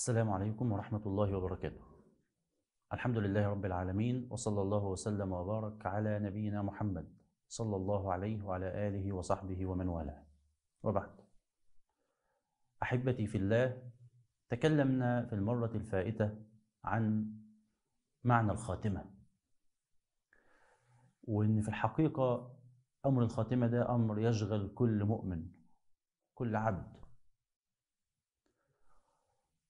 السلام عليكم ورحمة الله وبركاته. الحمد لله رب العالمين وصلى الله وسلم وبارك على نبينا محمد صلى الله عليه وعلى آله وصحبه ومن والاه. وبعد. أحبتي في الله، تكلمنا في المرة الفائتة عن معنى الخاتمة. وإن في الحقيقة أمر الخاتمة ده أمر يشغل كل مؤمن كل عبد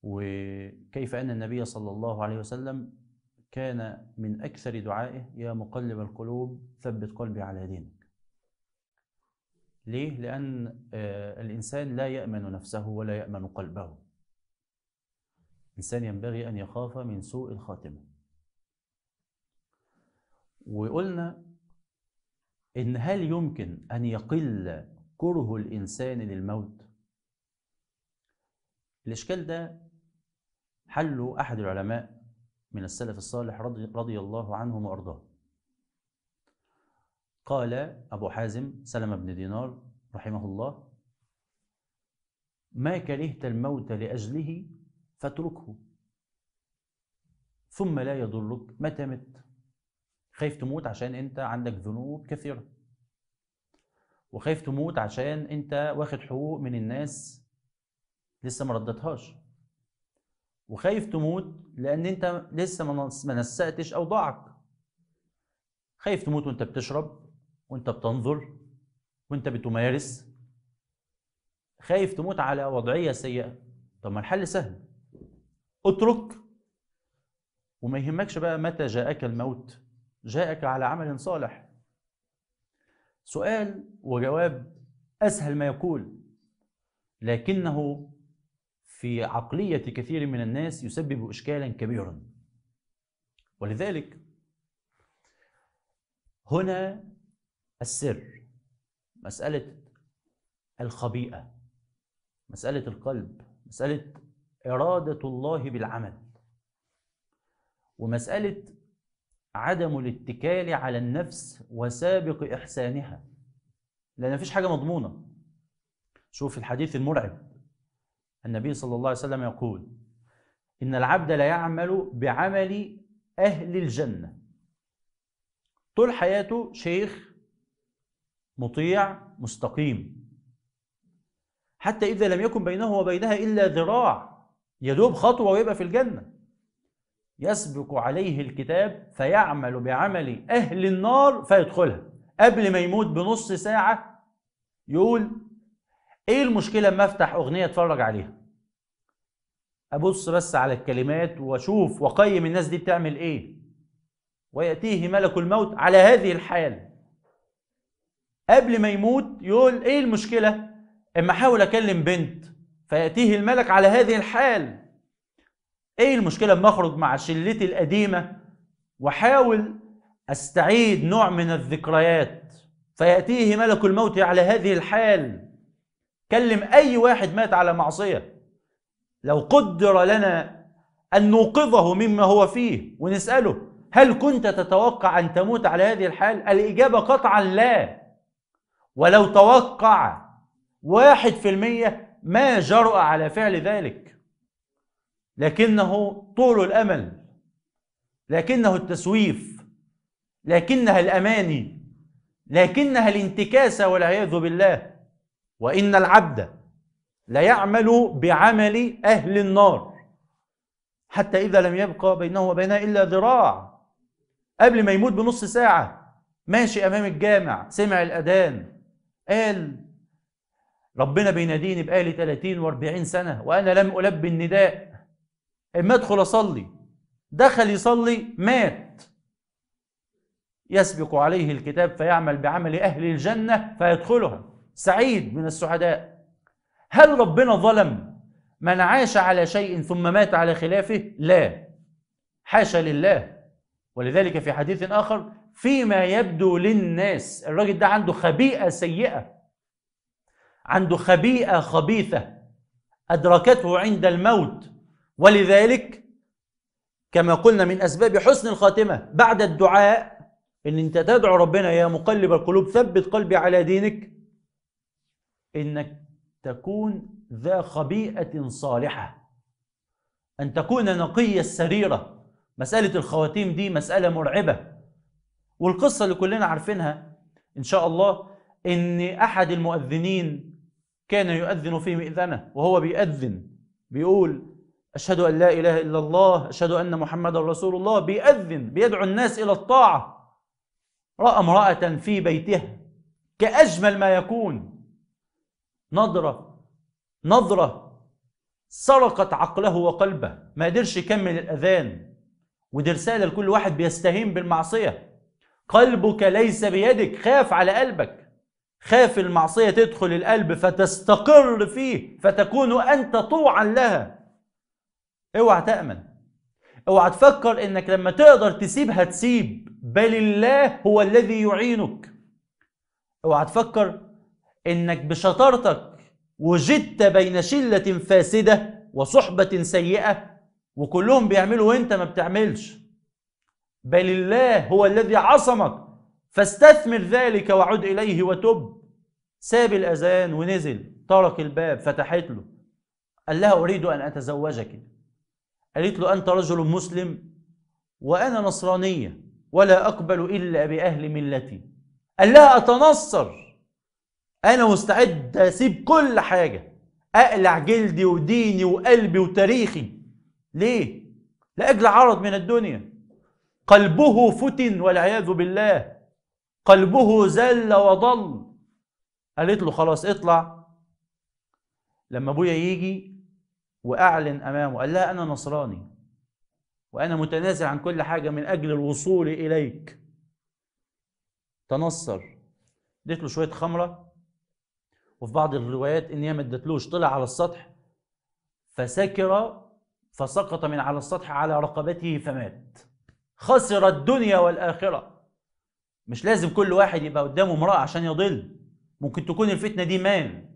وكيف أن النبي صلى الله عليه وسلم كان من أكثر دعائه يا مقلب القلوب ثبت قلبي على دينك ليه؟ لأن آه، الإنسان لا يأمن نفسه ولا يأمن قلبه الإنسان ينبغي أن يخاف من سوء الخاتمة وقلنا إن هل يمكن أن يقل كره الإنسان للموت؟ الإشكال ده حلوا أحد العلماء من السلف الصالح رضي, رضي الله عنهم وأرضاه قال أبو حازم سلمة بن دينار رحمه الله ما كرهت الموت لأجله فاتركه ثم لا يضرك متى مت خايف تموت عشان انت عندك ذنوب كثيرة وخايف تموت عشان انت واخد حقوق من الناس لسه ما ردتهاش وخايف تموت لان انت لسه ما نسقتش اوضاعك خايف تموت وانت بتشرب وانت بتنظر وانت بتمارس خايف تموت على وضعيه سيئه طب ما الحل سهل اترك وما يهمكش بقى متى جاءك الموت جاءك على عمل صالح سؤال وجواب اسهل ما يقول لكنه في عقلية كثير من الناس يسبب إشكالا كبيرا ولذلك هنا السر مسألة الخبيئة مسألة القلب مسألة إرادة الله بالعمل ومسألة عدم الاتكال على النفس وسابق إحسانها لأن مفيش حاجة مضمونة شوف الحديث المرعب النبي صلى الله عليه وسلم يقول إن العبد لا يعمل بعمل أهل الجنة طول حياته شيخ مطيع مستقيم حتى إذا لم يكن بينه وبينها إلا ذراع يدوب خطوة ويبقى في الجنة يسبق عليه الكتاب فيعمل بعمل أهل النار فيدخلها قبل ما يموت بنص ساعة يقول ايه المشكله اما افتح اغنيه اتفرج عليها ابص بس على الكلمات واشوف واقيم الناس دي بتعمل ايه وياتيه ملك الموت على هذه الحال قبل ما يموت يقول ايه المشكله اما احاول اكلم بنت فياتيه الملك على هذه الحال ايه المشكله اما اخرج مع شلتي القديمه واحاول استعيد نوع من الذكريات فياتيه ملك الموت على هذه الحال كلم أي واحد مات على معصية لو قدر لنا أن نوقظه مما هو فيه ونسأله هل كنت تتوقع أن تموت على هذه الحال؟ الإجابة قطعا لا ولو توقع واحد في المية ما جرأ على فعل ذلك لكنه طول الأمل لكنه التسويف لكنها الأماني لكنها الانتكاسة والعياذ بالله وإن العبد ليعمل بعمل أهل النار حتى إذا لم يبقى بينه وبينها إلا ذراع قبل ما يموت بنص ساعة ماشي أمام الجامع سمع الأذان قال ربنا بيناديني بقالي 30 و40 سنة وأنا لم ألبي النداء إما أدخل أصلي دخل يصلي مات يسبق عليه الكتاب فيعمل بعمل أهل الجنة فيدخلها سعيد من السعداء هل ربنا ظلم من عاش على شيء ثم مات على خلافه لا حاشا لله ولذلك في حديث آخر فيما يبدو للناس الراجل ده عنده خبيئة سيئة عنده خبيئة خبيثة أدركته عند الموت ولذلك كما قلنا من أسباب حسن الخاتمة بعد الدعاء إن أنت تدعو ربنا يا مقلب القلوب ثبت قلبي على دينك انك تكون ذا خبيئه صالحه ان تكون نقي السريره مساله الخواتيم دي مساله مرعبه والقصه اللي كلنا عارفينها ان شاء الله ان احد المؤذنين كان يؤذن في مئذنه وهو بيأذن بيقول أشهد أن لا إله إلا الله أشهد أن محمدا رسول الله بيأذن بيدعو الناس إلى الطاعة رأى امرأة في بيتها كأجمل ما يكون نظرة نظرة سرقت عقله وقلبه ما قدرش يكمل الأذان ودي رسالة لكل واحد بيستهين بالمعصية قلبك ليس بيدك خاف على قلبك خاف المعصية تدخل القلب فتستقر فيه فتكون أنت طوعا لها اوعى تأمن اوعى تفكر انك لما تقدر تسيبها تسيب بل الله هو الذي يعينك اوعى تفكر انك بشطارتك وجدت بين شله فاسده وصحبه سيئه وكلهم بيعملوا وانت ما بتعملش بل الله هو الذي عصمك فاستثمر ذلك وعد اليه وتب ساب الاذان ونزل طرق الباب فتحت له قال لها اريد ان اتزوجك قالت له انت رجل مسلم وانا نصرانيه ولا اقبل الا باهل ملتي قال لها اتنصر انا مستعد اسيب كل حاجه اقلع جلدي وديني وقلبي وتاريخي ليه لاجل عرض من الدنيا قلبه فتن والعياذ بالله قلبه زل وضل قالت له خلاص اطلع لما ابويا يجي واعلن امامه قال لا انا نصراني وانا متنازل عن كل حاجه من اجل الوصول اليك تنصر اديت له شويه خمره وفي بعض الروايات ان هي ما ادتلوش طلع على السطح فسكر فسقط من على السطح على رقبته فمات خسر الدنيا والاخره مش لازم كل واحد يبقى قدامه امراه عشان يضل ممكن تكون الفتنه دي مال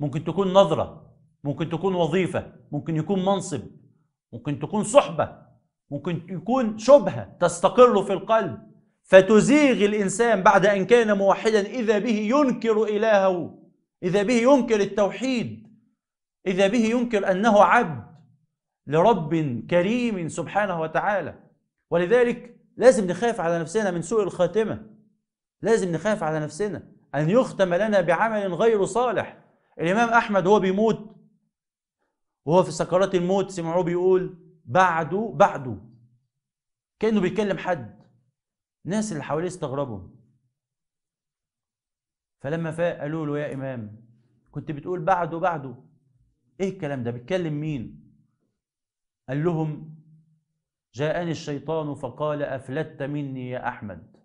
ممكن تكون نظره ممكن تكون وظيفه ممكن يكون منصب ممكن تكون صحبه ممكن يكون شبهه تستقر في القلب فتزيغ الانسان بعد ان كان موحدا اذا به ينكر الهه إذا به ينكر التوحيد إذا به ينكر أنه عبد لرب كريم سبحانه وتعالى ولذلك لازم نخاف على نفسنا من سوء الخاتمة لازم نخاف على نفسنا أن يختم لنا بعمل غير صالح الإمام أحمد هو بيموت وهو في سكرات الموت سمعوه بيقول بعده بعده كأنه بيكلم حد الناس اللي حواليه استغربوا فلما فاق قالوا له يا إمام كنت بتقول بعده بعده إيه الكلام ده بتكلم مين قال لهم جاءني الشيطان فقال أفلتت مني يا أحمد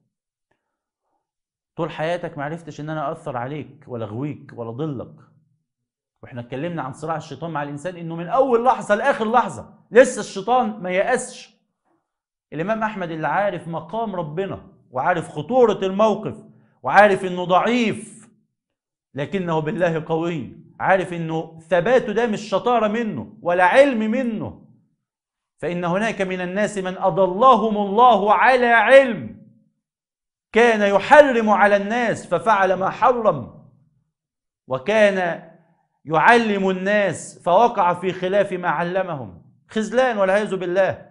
طول حياتك ما عرفتش ان انا اثر عليك ولا اغويك ولا اضلك واحنا اتكلمنا عن صراع الشيطان مع الانسان انه من اول لحظه لاخر لحظه لسه الشيطان ما يأسش الامام احمد اللي عارف مقام ربنا وعارف خطوره الموقف وعارف انه ضعيف لكنه بالله قوي عارف انه ثباته ده مش شطاره منه ولا علم منه فان هناك من الناس من اضلهم الله على علم كان يحرم على الناس ففعل ما حرم وكان يعلم الناس فوقع في خلاف ما علمهم خذلان والعياذ بالله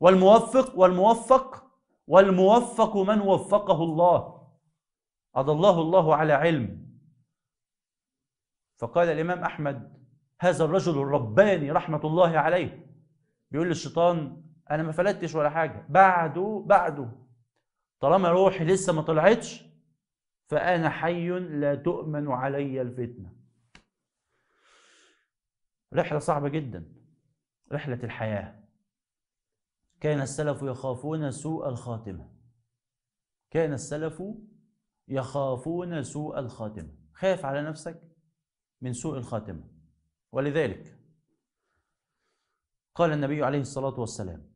والموفق والموفق والموفق من وفقه الله أضله الله على علم فقال الإمام أحمد هذا الرجل الرباني رحمة الله عليه بيقول للشيطان أنا ما فلتش ولا حاجة بعده بعده طالما روحي لسه ما طلعتش فأنا حي لا تؤمن علي الفتنة رحلة صعبة جدا رحلة الحياة كان السلف يخافون سوء الخاتمة كان السلف يخافون سوء الخاتمة خاف على نفسك من سوء الخاتمة ولذلك قال النبي عليه الصلاة والسلام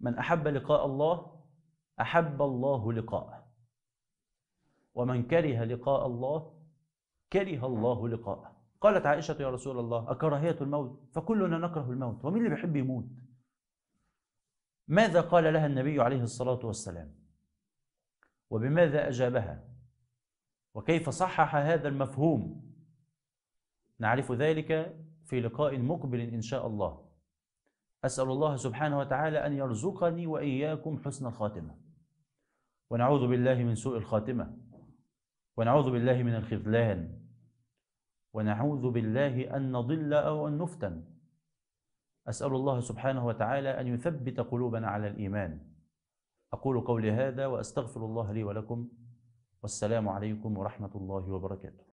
من أحب لقاء الله أحب الله لقاءه ومن كره لقاء الله كره الله لقاءه قالت عائشة يا رسول الله أكراهية الموت فكلنا نكره الموت ومين اللي بيحب يموت ماذا قال لها النبي عليه الصلاة والسلام وبماذا أجابها وكيف صحح هذا المفهوم نعرف ذلك في لقاء مقبل إن شاء الله أسأل الله سبحانه وتعالى أن يرزقني وإياكم حسن الخاتمة ونعوذ بالله من سوء الخاتمة ونعوذ بالله من الخذلان ونعوذ بالله أن نضل أو أن نفتن أسأل الله سبحانه وتعالى أن يثبت قلوبنا على الإيمان أقول قولي هذا وأستغفر الله لي ولكم والسلام عليكم ورحمة الله وبركاته.